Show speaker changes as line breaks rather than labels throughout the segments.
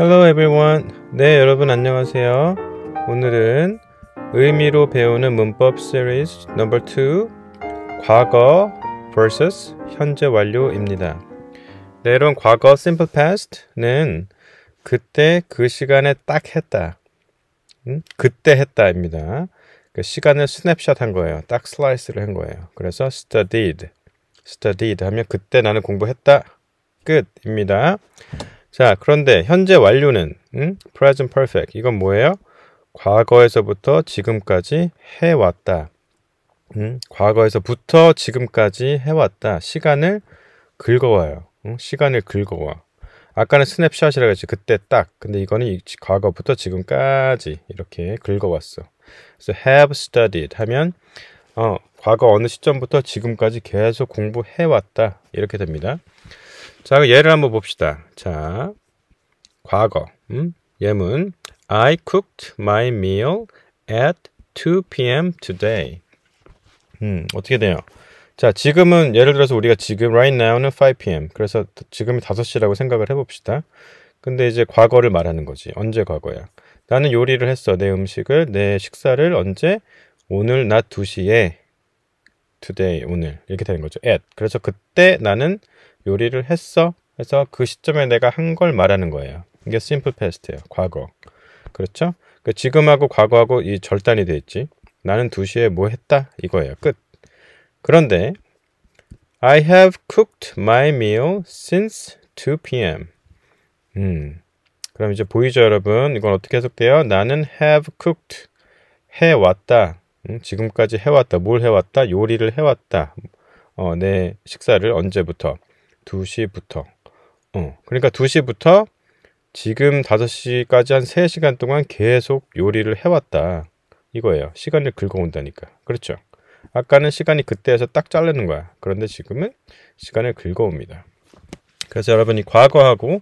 Hello everyone. 네, 여러분 안녕하세요. 오늘은 의미로 배우는 문법 시리즈 넘버 2 과거 vs 현재 완료입니다. 네, 여러분 과거 simple past는 그때 그 시간에 딱 했다. 음? 그때 했다입니다. 그 시간을 스냅샷 한 거예요. 딱 슬라이스를 한 거예요. 그래서 studied, studied 하면 그때 나는 공부했다. 끝입니다. 자, 그런데 현재 완료는 음? present perfect. 이건 뭐예요? 과거에서부터 지금까지 해왔다. 음? 과거에서부터 지금까지 해왔다. 시간을 긁어와요. 음? 시간을 긁어와. 아까는 스냅샷이라고 했지. 그때 딱. 근데 이거는 과거부터 지금까지 이렇게 긁어왔어. 그래서 have studied 하면 어, 과거 어느 시점부터 지금까지 계속 공부해왔다. 이렇게 됩니다. 자, 예를 한번 봅시다. 자, 과거. 음? 예문. I cooked my meal at 2 p.m. today. 음, 어떻게 돼요? 자, 지금은 예를 들어서 우리가 지금 right now는 5 p.m. 그래서 지금이 5시라고 생각을 해 봅시다. 근데 이제 과거를 말하는 거지. 언제 과거야? 나는 요리를 했어. 내 음식을, 내 식사를 언제 오늘 낮 2시에 today 오늘 이렇게 되는 거죠. at. 그래서 그때 나는 요리를 했어. 그래서 그 시점에 내가 한 걸 말하는 거예요. 이게 simple past예요. 과거. 그렇죠? 그 지금하고 과거하고 이 절단이 돼 있지. 나는 2시에 뭐 했다 이거예요. 끝. 그런데 I have cooked my meal since 2 p.m. 음. 그럼 이제 보이죠, 여러분? 이건 어떻게 해석돼요? 나는 have cooked 해 왔다. 지금까지 해왔다. 뭘 해왔다? 요리를 해왔다. 어, 내 식사를 언제부터? 2시부터. 어, 그러니까 2시부터 지금 5시까지 한 3시간 동안 계속 요리를 해왔다. 이거예요. 시간을 긁어온다니까. 그렇죠. 아까는 시간이 그때에서 딱 자르는 거야. 그런데 지금은 시간을 긁어옵니다. 그래서 여러분이 과거하고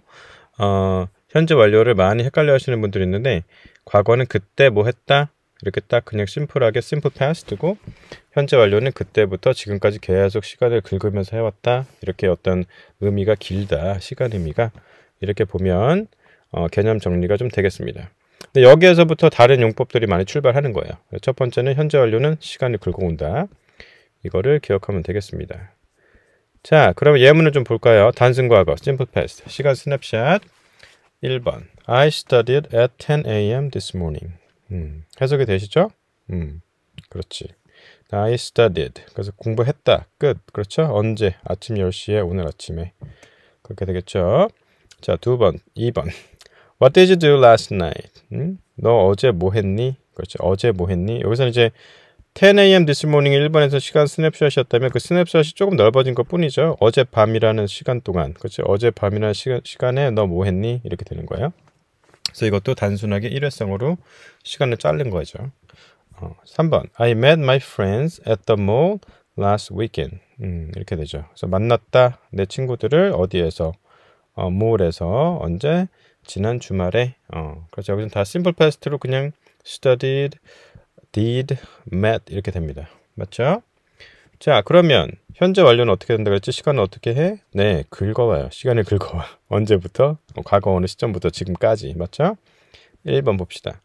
어, 현재 완료를 많이 헷갈려 하시는 분들이 있는데 과거는 그때 뭐 했다 이렇게 딱 그냥 심플하게 심플 m 스트고 현재 완료는 그때부터 지금까지 계속 시간을 긁으면서 해왔다 이렇게 어떤 의미가 길다 시간 의미가 이렇게 보면 어, 개념 정리가 좀 되겠습니다. 근데 여기에서부터 다른 용법들이 많이 출발하는 거예요. 첫 번째는 현재 완료는 시간을 긁어 온다. 이거를 기억하면 되겠습니다. 자, 그러면 예문을 좀 볼까요? 단순 과거, 심플 m 스트 시간 스냅샷 1번 I studied at 10 a.m. this morning 음, 해석이 되시죠? 음, 그렇지. I studied. 그래서 공부했다. 끝. 그렇죠? 언제? 아침 10시에 오늘 아침에. 그렇게 되겠죠? 자, 두 번. 2번. What did you do last night? 음? 너 어제 뭐 했니? 그렇죠. 어제 뭐 했니? 여기서 는 이제 10 a.m. this morning 일번에서 시간 스냅샷이었다면 그 스냅샷이 조금 넓어진 것 뿐이죠. 어젯밤이라는 시간 동안. 그렇죠. 어젯밤이라는 시간, 시간에 너 뭐 했니? 이렇게 되는 거예요. 그래서 이것도 단순하게 일회성으로 시간을 자른 거죠. 어, 3번 I met my friends at the mall last weekend. 음, 이렇게 되죠. 그래서 만났다 내 친구들을 어디에서 어, 몰에서 언제 지난 주말에 어, 그래서 여기는 다 심플 m 스트로 그냥 studied, did, met 이렇게 됩니다. 맞죠? 자, 그러면 현재 완료는 어떻게 된다 그랬지? 시간은 어떻게 해? 네, 긁어와요. 시간을 긁어와. 언제부터? 뭐 과거 어느 시점부터 지금까지. 맞죠? 1번 봅시다.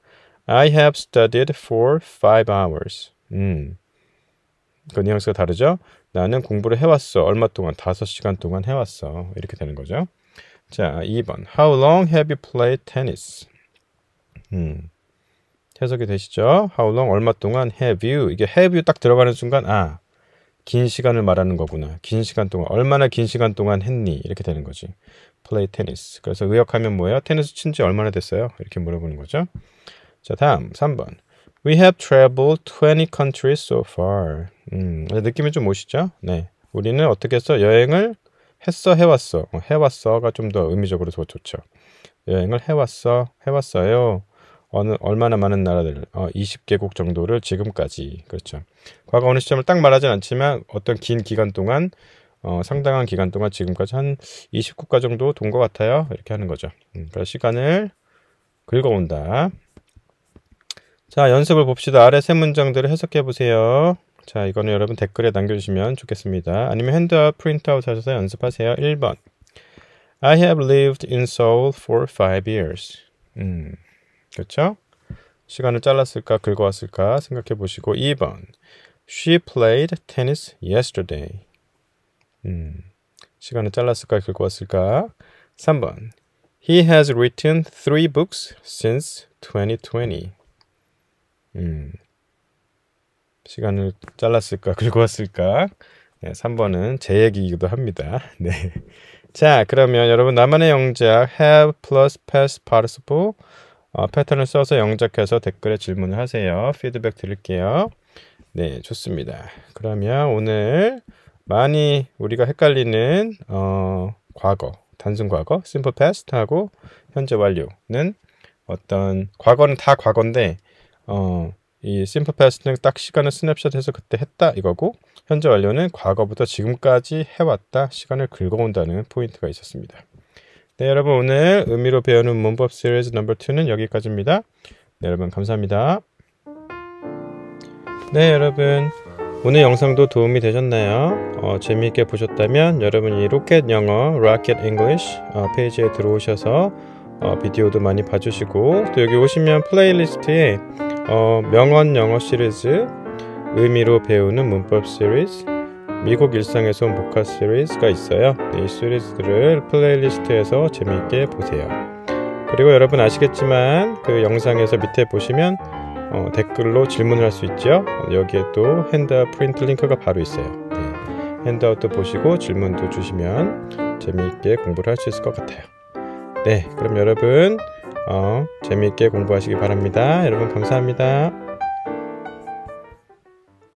I have studied for 5 hours. 음. 그 뉘앙스가 다르죠? 나는 공부를 해왔어. 얼마 동안? 5시간 동안 해왔어. 이렇게 되는 거죠. 자, 2번. How long have you played tennis? 음. 해석이 되시죠? How long 얼마 동안 have you 이게 have you 딱 들어가는 순간 아긴 시간을 말하는 거구나. 긴 시간 동안 얼마나 긴 시간 동안 했니? 이렇게 되는 거지. 플레이 테니스. 그래서 의역하면 뭐예요? 테니스 친 지 얼마나 됐어요? 이렇게 물어보는 거죠. 자, 다음 3번. We have traveled 20 countries so far. 음, 느낌이 좀 오시죠? 네. 우리는 어떻게 해서 여행을 했어 해왔어. 어, 해왔어가 좀 더 의미적으로 더 좋죠. 여행을 해왔어 해왔어요. 어느 얼마나 많은 나라들 어, 20개국 정도를 지금까지 그렇죠. 과거 어느 시점을 딱 말하진 않지만 어떤 긴 기간 동안 어, 상당한 기간 동안 지금까지 한 20국가 정도 돈 것 같아요. 이렇게 하는 거죠. 음, 그래서 시간을 긁어온다. 자, 연습을 봅시다. 아래 세 문장들을 해석해 보세요. 자, 이거는 여러분 댓글에 남겨주시면 좋겠습니다. 아니면 핸드아웃, 프린트아웃 하셔서 연습하세요. 1번 I have lived in Seoul for five years. 음. 그렇죠? 시간을 잘랐을까 긁어왔을까 생각해 보시고 2번 She played tennis yesterday. 음, 시간을 잘랐을까 긁어왔을까 3번 He has written three books since 2020. 음, 시간을 잘랐을까 긁어왔을까 네, 3번은 제 얘기이기도 합니다. 네. 자, 그러면 여러분 나만의 영작 have plus past participle 어, 패턴을 써서 영작해서 댓글에 질문을 하세요. 피드백 드릴게요. 네, 좋습니다. 그러면 오늘 많이 우리가 헷갈리는 어, 과거, 단순 과거, 심 i 패스트하고 현재 완료는 어떤 과거는 다 과거인데 어, 이심 i 패스트는딱 시간을 스냅샷해서 그때 했다 이거고 현재 완료는 과거부터 지금까지 해왔다 시간을 긁어온다는 포인트가 있었습니다. 네, 여러분 오늘 의미로 배우는 문법 시리즈 넘버 2는 여기까지입니다. 네, 여러분 감사합니다. 네, 여러분 오늘 영상도 도움이 되셨나요? 어, 재미있게 보셨다면 여러분이 로켓 영어 Rocket English 어, 페이지에 들어오셔서 어, 비디오도 많이 봐주시고 또 여기 오시면 플레이리스트에 어, 명언 영어 시리즈 의미로 배우는 문법 시리즈 미국 일상에서 온 보카 시리즈가 있어요. 이 시리즈들을 플레이리스트에서 재미있게 보세요. 그리고 여러분 아시겠지만 그 영상에서 밑에 보시면 어, 댓글로 질문을 할 수 있죠. 여기에 또 핸드아웃 프린트 링크가 바로 있어요. 네. 핸드아웃도 보시고 질문도 주시면 재미있게 공부를 할 수 있을 것 같아요. 네, 그럼 여러분 어, 재미있게 공부하시기 바랍니다. 여러분 감사합니다.